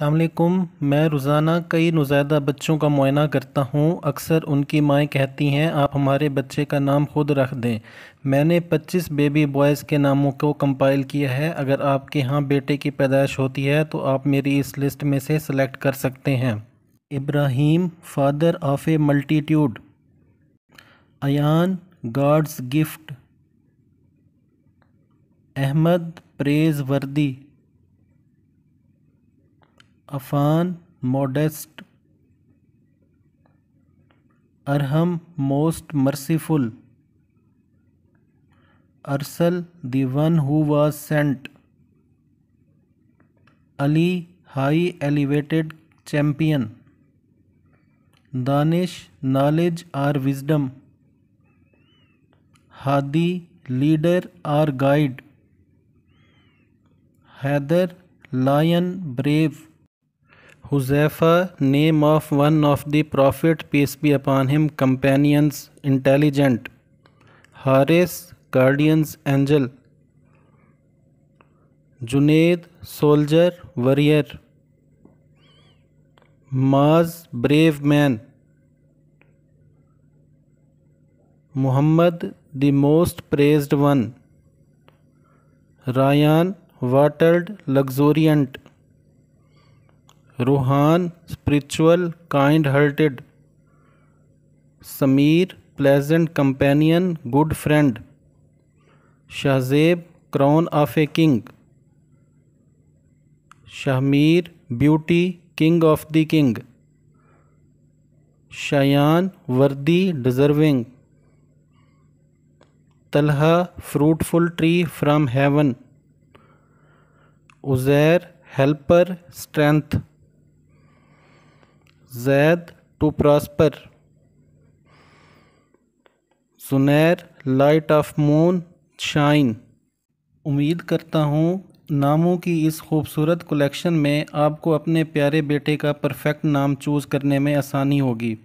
असलकुम मैं रोज़ाना कई नुजायदा बच्चों का मुआयना करता हूँ अक्सर उनकी माएँ कहती हैं आप हमारे बच्चे का नाम खुद रख दें मैंने 25 बेबी बॉयज़ के नामों को कंपाइल किया है अगर आपके यहाँ बेटे की पैदाइश होती है तो आप मेरी इस लिस्ट में से सिलेक्ट कर सकते हैं Ibrahim father of a multitude अन God's gift Ahmed praiseworthy Affan modest Arham most merciful Arsal the one who was sent Ali high elevated champion Danish knowledge or wisdom Hadi leader or guide Haider lion brave Huzaifa name of one of the prophet peace be upon him companions intelligent Haris guardians angel Junaid soldier warrior Maaz brave man Mohammad the most praised one Rayan watered लग्जोरियंट Ruhan spiritual kind hearted Sameer pleasant companion good friend Shahzeb crown of a king Shahmeer beauty king of the king Shayan worthy deserving Talha fruitful tree from heaven Uzair helper strength Zaid to prosper Sunair light of moon shine उम्मीद करता हूँ नामों की इस खूबसूरत collection में आपको अपने प्यारे बेटे का परफेक्ट नाम चूज़ करने में आसानी होगी